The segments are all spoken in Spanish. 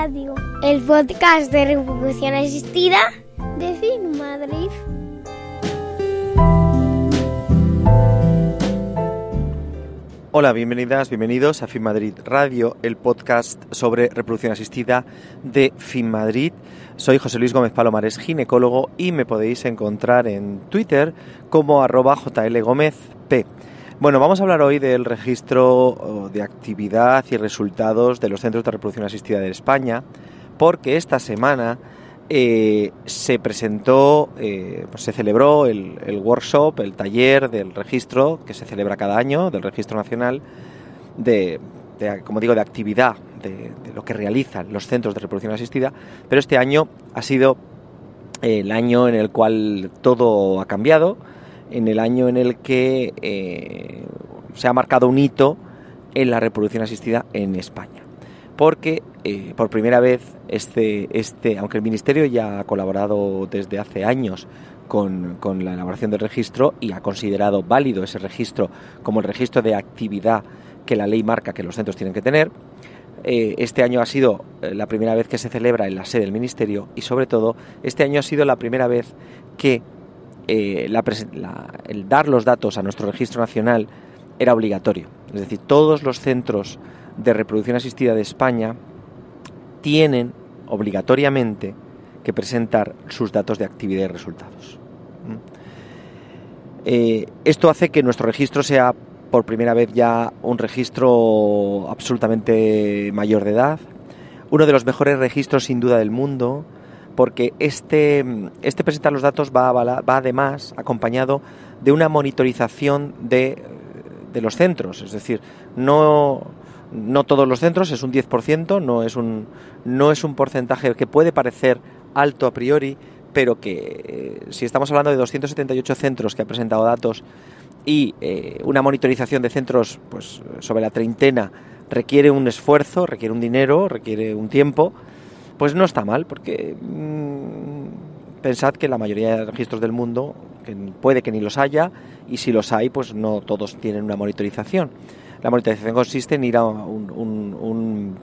Radio, el podcast de reproducción asistida de FIN Madrid. Hola, bienvenidas, bienvenidos a FIN Madrid Radio, el podcast sobre reproducción asistida de FIN Madrid. Soy José Luis Gómez Palomares, ginecólogo, y me podéis encontrar en Twitter como arroba P. Bueno, vamos a hablar hoy del registro de actividad y resultados de los centros de reproducción asistida de España, porque esta semana eh, se presentó, eh, pues, se celebró el, workshop, el taller del registro que se celebra cada año, del registro nacional, de, como digo, de actividad, de, lo que realizan los centros de reproducción asistida, pero este año ha sido el año en el cual todo ha cambiado en el año en el que eh, se ha marcado un hito en la reproducción asistida en España. Porque eh, por primera vez, este, este, aunque el Ministerio ya ha colaborado desde hace años con, con la elaboración del registro y ha considerado válido ese registro como el registro de actividad que la ley marca que los centros tienen que tener, eh, este año ha sido la primera vez que se celebra en la sede del Ministerio y sobre todo este año ha sido la primera vez que eh, el dar los datos a nuestro registro nacional era obligatorio. Es decir, todos los centros de reproducción asistida de España tienen obligatoriamente que presentar sus datos de actividad y resultados. Eh, esto hace que nuestro registro sea por primera vez ya un registro absolutamente mayor de edad, uno de los mejores registros sin duda del mundo, porque este, este, presentar los datos va, además acompañado de una monitorización de, los centros, es decir, no, todos los centros, es un 10%, no es un, porcentaje que puede parecer alto a priori, pero que eh, si estamos hablando de 278 centros que han presentado datos y eh, una monitorización de centros pues, sobre la treintena requiere un esfuerzo, requiere un dinero, requiere un tiempo, pues no está mal, porque mm, pensad que la mayoría de registros del mundo puede que ni los haya, y si los hay, pues no todos tienen una monitorización. La monitorización consiste en ir a un,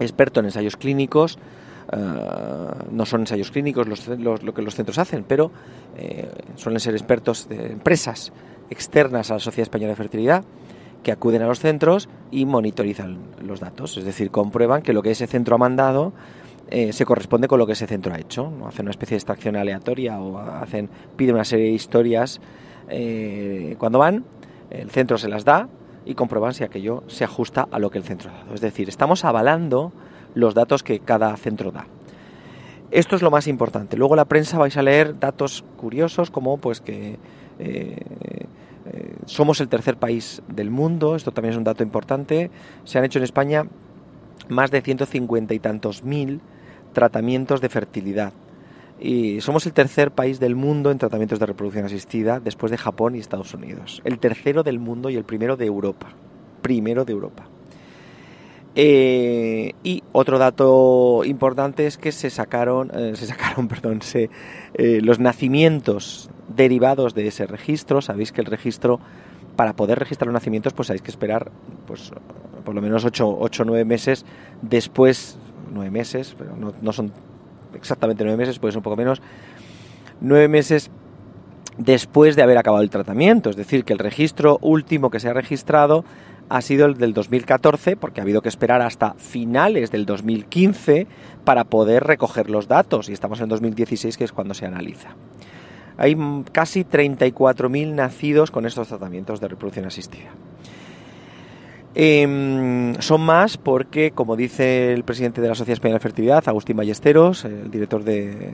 experto en ensayos clínicos, eh, no son ensayos clínicos lo que los centros hacen, pero eh, suelen ser expertos de empresas externas a la Sociedad Española de Fertilidad que acuden a los centros y monitorizan los datos, es decir, comprueban que lo que ese centro ha mandado eh, se corresponde con lo que ese centro ha hecho. ¿no? Hacen una especie de extracción aleatoria o hacen, piden una serie de historias eh, cuando van, el centro se las da y comprueban si aquello se ajusta a lo que el centro ha dado. Es decir, estamos avalando los datos que cada centro da. Esto es lo más importante. Luego la prensa vais a leer datos curiosos como pues que eh, somos el tercer país del mundo, esto también es un dato importante. Se han hecho en España más de 150 y tantos mil tratamientos de fertilidad. Y somos el tercer país del mundo en tratamientos de reproducción asistida después de Japón y Estados Unidos. El tercero del mundo y el primero de Europa. Primero de Europa. Eh, y otro dato importante es que se sacaron, eh, se sacaron, perdón, eh, los nacimientos derivados de ese registro. Sabéis que el registro, para poder registrar los nacimientos, pues hay que esperar pues, por lo menos 8 o 9 meses después nueve meses, pero no, no son exactamente nueve meses, pues un poco menos, nueve meses después de haber acabado el tratamiento. Es decir, que el registro último que se ha registrado ha sido el del 2014, porque ha habido que esperar hasta finales del 2015 para poder recoger los datos, y estamos en 2016, que es cuando se analiza. Hay casi 34.000 nacidos con estos tratamientos de reproducción asistida. Em, son más porque, como dice el presidente de la Sociedad Española de Fertilidad, Agustín Ballesteros, el director de,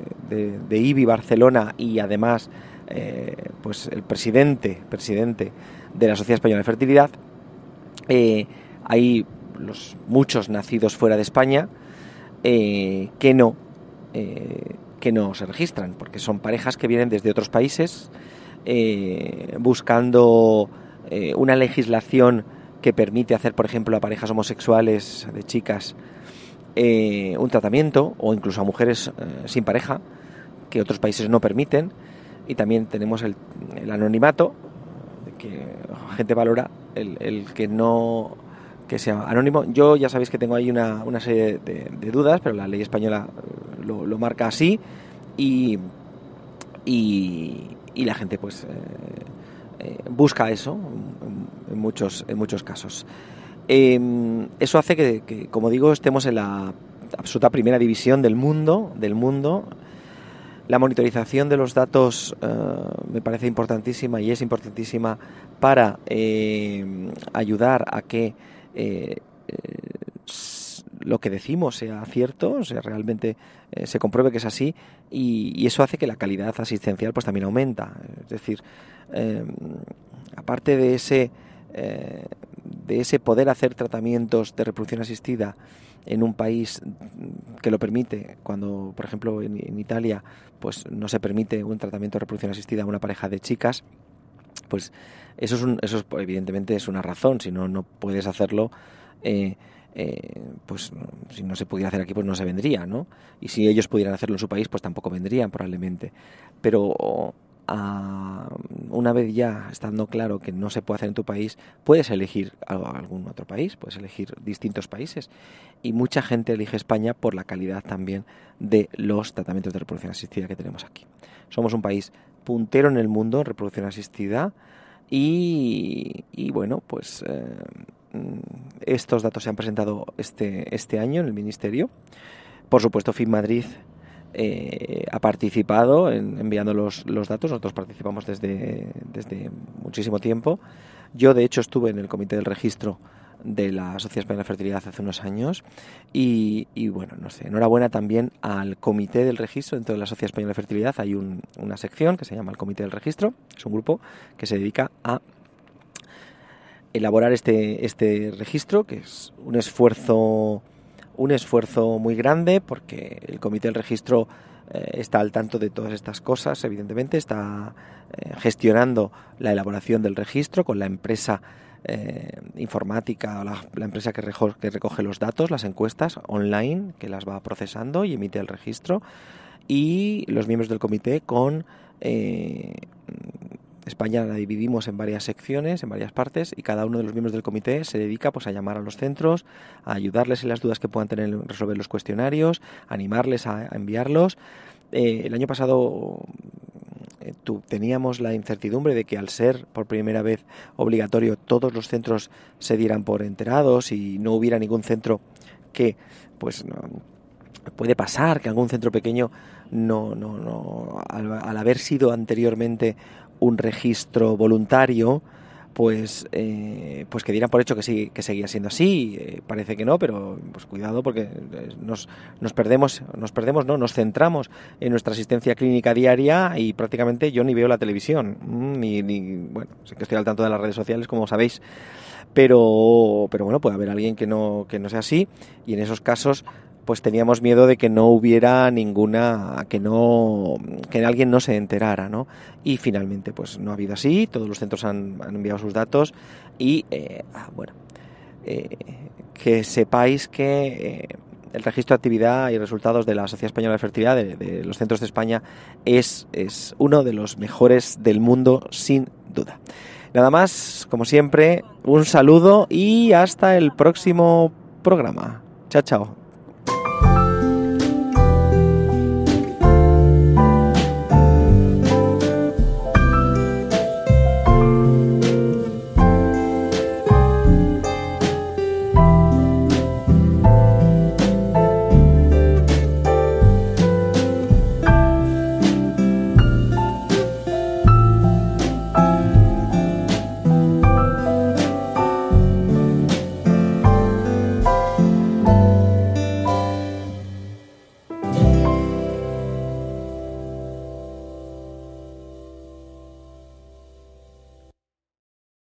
IBI Barcelona y además eh, pues el presidente, presidente de la Sociedad Española de Fertilidad, eh, hay los muchos nacidos fuera de España eh, que no que no se registran, porque son parejas que vienen desde otros países buscando una legislación que permite hacer, por ejemplo, a parejas homosexuales de chicas eh, un tratamiento o incluso a mujeres eh, sin pareja, que otros países no permiten. Y también tenemos el, anonimato, que la gente valora el, que no sea anónimo. Yo ya sabéis que tengo ahí una, serie de, dudas, pero la ley española eh, lo, marca así y, la gente pues... Eh, busca eso en, muchos, en muchos casos. Em, eso hace que, como digo, estemos en la absoluta primera división del mundo, del mundo. La monitorización de los datos eh, me parece importantísima y es importantísima para eh, ayudar a que lo que decimos sea cierto, o sea, realmente eh, se compruebe que es así y, eso hace que la calidad asistencial pues también aumenta. Es decir, em, aparte de ese, eh, de ese poder hacer tratamientos de reproducción asistida en un país que lo permite, cuando por ejemplo en, Italia pues no se permite un tratamiento de reproducción asistida a una pareja de chicas, pues eso, es eso evidentemente es una razón, si no, no puedes hacerlo eh, eh, pues si no se pudiera hacer aquí, pues no se vendría, ¿no? Y si ellos pudieran hacerlo en su país, pues tampoco vendrían probablemente. Pero ah, una vez ya estando claro que no se puede hacer en tu país, puedes elegir algún otro país, puedes elegir distintos países. Y mucha gente elige España por la calidad también de los tratamientos de reproducción asistida que tenemos aquí. Somos un país puntero en el mundo en reproducción asistida y, y bueno, pues... Eh, Mm, estos datos se han presentado este, este año en el Ministerio. Por supuesto, Fin Madrid eh, ha participado enviando los, los, datos. Nosotros participamos desde, desde muchísimo tiempo. Yo, de hecho, estuve en el comité del registro de la Sociedad Española de Fertilidad hace unos años. Y, bueno, no sé, enhorabuena también al Comité del Registro dentro de la Sociedad Española de Fertilidad. Hay una sección que se llama el Comité del Registro. Es un grupo que se dedica a elaborar este, este registro, que es un esfuerzo, un esfuerzo muy grande porque el comité del registro eh, está al tanto de todas estas cosas, evidentemente, está eh, gestionando la elaboración del registro con la empresa eh, informática la, empresa que, que recoge los datos, las encuestas online, que las va procesando y emite el registro, y los miembros del comité con España la dividimos en varias secciones, en varias partes, y cada uno de los miembros del comité se dedica pues, a llamar a los centros, a ayudarles en las dudas que puedan tener en resolver los cuestionarios, a animarles a, enviarlos. Eh, el año pasado eh, teníamos la incertidumbre de que al ser por primera vez obligatorio todos los centros se dieran por enterados y no hubiera ningún centro que pues puede pasar que algún centro pequeño no, no, no al, haber sido anteriormente un registro voluntario, pues, eh, pues que dieran por hecho que sí, que seguía siendo así. Eh, parece que no, pero pues cuidado porque eh, nos, nos perdemos, nos perdemos, no, nos centramos en nuestra asistencia clínica diaria y prácticamente yo ni veo la televisión, mm, ni, ni bueno, sé que estoy al tanto de las redes sociales, como sabéis, pero, pero bueno, puede haber alguien que no, que no sea así y en esos casos pues teníamos miedo de que no hubiera ninguna, que no, que alguien no se enterara, ¿no? Y finalmente, pues no ha habido así, todos los centros han, enviado sus datos y, eh, ah, bueno, eh, que sepáis que eh, el registro de actividad y resultados de la Sociedad Española de Fertilidad, de, de los centros de España, es, es uno de los mejores del mundo, sin duda. Nada más, como siempre, un saludo y hasta el próximo programa. Chao, chao.